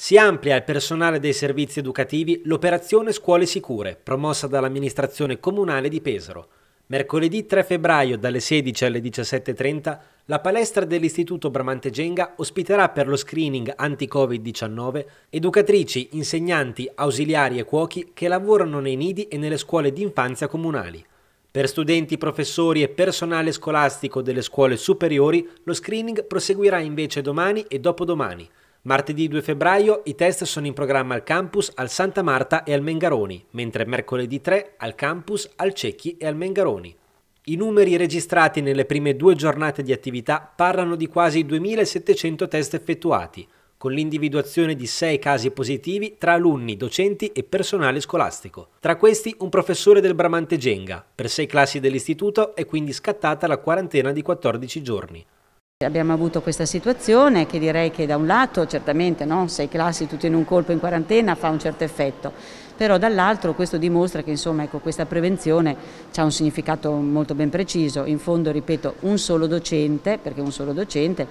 Si amplia al personale dei servizi educativi l'operazione Scuole Sicure, promossa dall'amministrazione comunale di Pesaro. Mercoledì 3 febbraio dalle 16 alle 17.30 la palestra dell'Istituto Bramante Genga ospiterà per lo screening anti-Covid-19 educatrici, insegnanti, ausiliari e cuochi che lavorano nei nidi e nelle scuole di infanzia comunali. Per studenti, professori e personale scolastico delle scuole superiori lo screening proseguirà invece domani e dopodomani. Martedì 2 febbraio i test sono in programma al campus al Santa Marta e al Mengaroni, mentre mercoledì 3 al campus al Cecchi e al Mengaroni. I numeri registrati nelle prime due giornate di attività parlano di quasi 2.700 test effettuati, con l'individuazione di sei casi positivi tra alunni, docenti e personale scolastico. Tra questi un professore del Bramante Genga. Per sei classi dell'istituto è quindi scattata la quarantena di 14 giorni. Abbiamo avuto questa situazione che direi che da un lato certamente no, sei classi tutti in un colpo in quarantena fa un certo effetto, però dall'altro questo dimostra che insomma, ecco, questa prevenzione ha un significato molto ben preciso, in fondo ripeto un solo docente, perché un solo docente,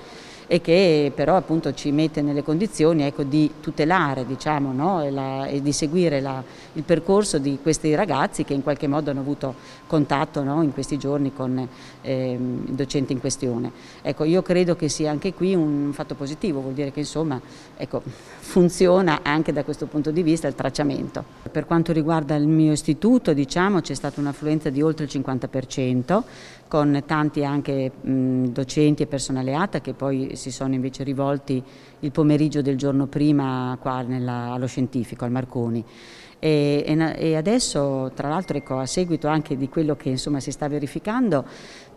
e che però appunto ci mette nelle condizioni ecco, di tutelare diciamo, no? e, la, e, di seguire la, il percorso di questi ragazzi che in qualche modo hanno avuto contatto no? in questi giorni con eh, il docente in questione. Ecco, io credo che sia anche qui un fatto positivo, vuol dire che insomma, ecco, funziona anche da questo punto di vista il tracciamento. Esatto, per quanto riguarda il mio istituto diciamo, c'è stata un'affluenza di oltre il 50%, con tanti anche mh, docenti e personale ATA che poi si sono invece rivolti il pomeriggio del giorno prima qua nella, allo scientifico, al Marconi. E, e, adesso tra l'altro ecco, a seguito anche di quello che insomma, si sta verificando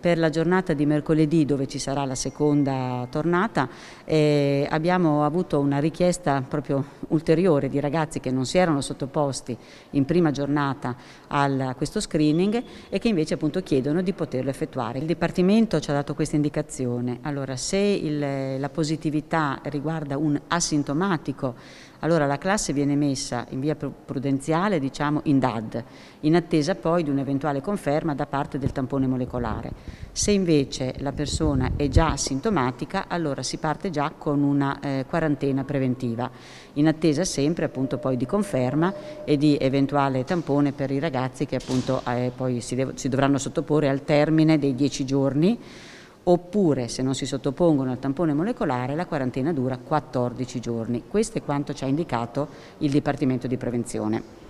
per la giornata di mercoledì dove ci sarà la seconda tornata eh, abbiamo avuto una richiesta proprio ulteriore di ragazzi che non si erano sottoposti in prima giornata al, a questo screening e che invece appunto chiedono di poterlo effettuare effettuare. Il Dipartimento ci ha dato questa indicazione. Allora, se il, la positività riguarda un asintomatico allora la classe viene messa in via prudenziale, diciamo, in DAD, in attesa poi di un'eventuale conferma da parte del tampone molecolare. Se invece la persona è già sintomatica, allora si parte già con una eh, quarantena preventiva, in attesa sempre appunto poi di conferma e di eventuale tampone per i ragazzi che appunto eh, poi si, si dovranno sottoporre al termine dei 10 giorni oppure se non si sottopongono al tampone molecolare la quarantena dura 14 giorni. Questo è quanto ci ha indicato il Dipartimento di Prevenzione.